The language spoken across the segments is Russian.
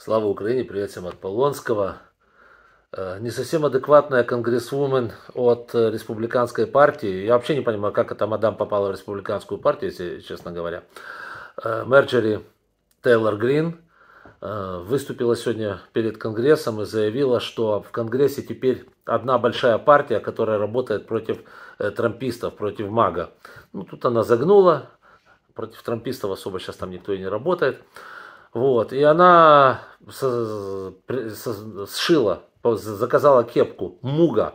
Слава Украине, привет всем от Полонского. Э, не совсем адекватная конгрессвумен от э, республиканской партии. Я вообще не понимаю, как эта мадам попала в республиканскую партию, если честно говоря. Э, Мерджери Тейлор Грин выступила сегодня перед Конгрессом и заявила, что в Конгрессе теперь одна большая партия, которая работает против трампистов, против мага. Ну, тут она загнула, против трампистов особо сейчас там никто и не работает. Вот, и она сшила, заказала кепку Муга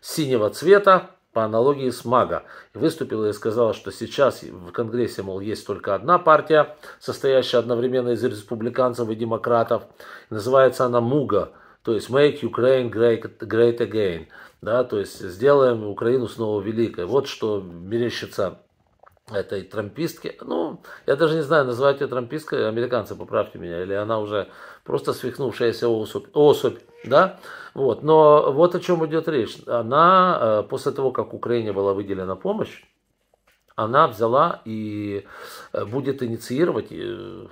синего цвета, по аналогии с Мага. Выступила и сказала, что сейчас в Конгрессе, мол, есть только одна партия, состоящая одновременно из республиканцев и демократов. Называется она Муга, то есть Make Ukraine Great, great Again. Да, то есть сделаем Украину снова великой. Вот что мерещится этой трампистки. Ну, я даже не знаю, называть ее трамписткой, американцы, поправьте меня, или она уже просто свихнувшаяся особь, особь да? Вот, но вот о чем идет речь. Она, э, после того, как Украине была выделена помощь, она взяла и э, будет инициировать э,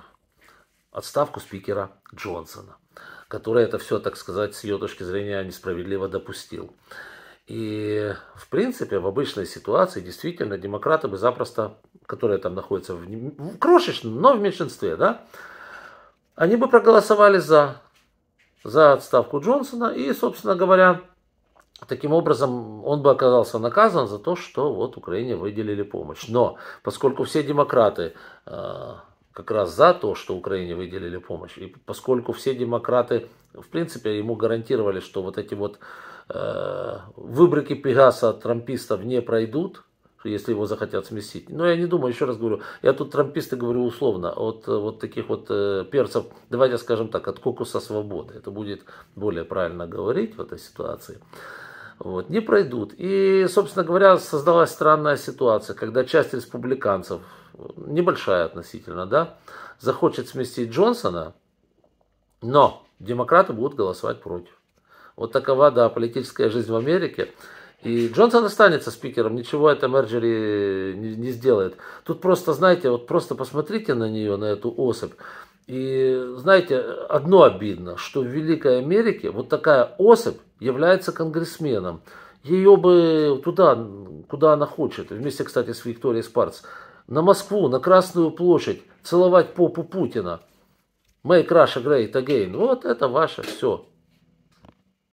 отставку спикера Джонсона, который это все, так сказать, с ее точки зрения несправедливо допустил. И, в принципе, в обычной ситуации действительно демократы бы запросто, которые там находятся в, в крошечном, но в меньшинстве, да, они бы проголосовали за, за отставку Джонсона, и, собственно говоря, таким образом он бы оказался наказан за то, что вот Украине выделили помощь. Но поскольку все демократы э, как раз за то, что Украине выделили помощь. И поскольку все демократы, в принципе, ему гарантировали, что вот эти вот э, выбрики Пегаса трампистов не пройдут, если его захотят сместить. Но я не думаю, еще раз говорю, я тут трамписты говорю условно, от э, вот таких вот э, перцев, давайте скажем так, от кокуса свободы, это будет более правильно говорить в этой ситуации, вот, не пройдут. И, собственно говоря, создалась странная ситуация, когда часть республиканцев, небольшая относительно, да, захочет сместить Джонсона, но демократы будут голосовать против. Вот такова, да, политическая жизнь в Америке. И Джонсон останется спикером, ничего это Мерджери не, не сделает. Тут просто, знаете, вот просто посмотрите на нее, на эту особь. И знаете, одно обидно, что в Великой Америке вот такая особь является конгрессменом. Ее бы туда, куда она хочет, вместе, кстати, с Викторией Спарц на Москву, на Красную площадь, целовать попу Путина. Мэй Russia great агейн. Вот это ваше все.